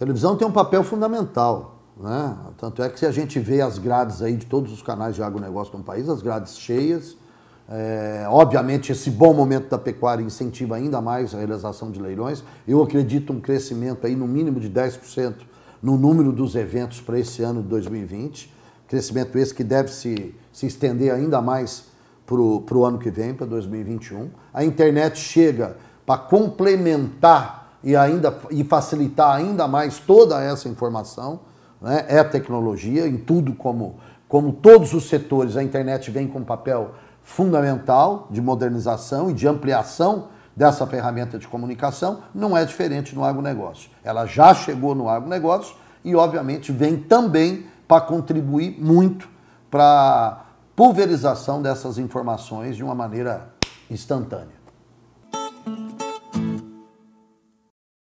televisão tem um papel fundamental. Né? Tanto é que se a gente vê as grades aí de todos os canais de agronegócio no país, as grades cheias, é, obviamente esse bom momento da pecuária incentiva ainda mais a realização de leilões. Eu acredito um crescimento aí no mínimo de 10% no número dos eventos para esse ano de 2020. Crescimento esse que deve se, se estender ainda mais para o ano que vem, para 2021. A internet chega para complementar e ainda e facilitar ainda mais toda essa informação. Né? É a tecnologia em tudo como como todos os setores a internet vem com um papel fundamental de modernização e de ampliação dessa ferramenta de comunicação não é diferente no agronegócio. Ela já chegou no agronegócio e obviamente vem também para contribuir muito para pulverização dessas informações de uma maneira instantânea.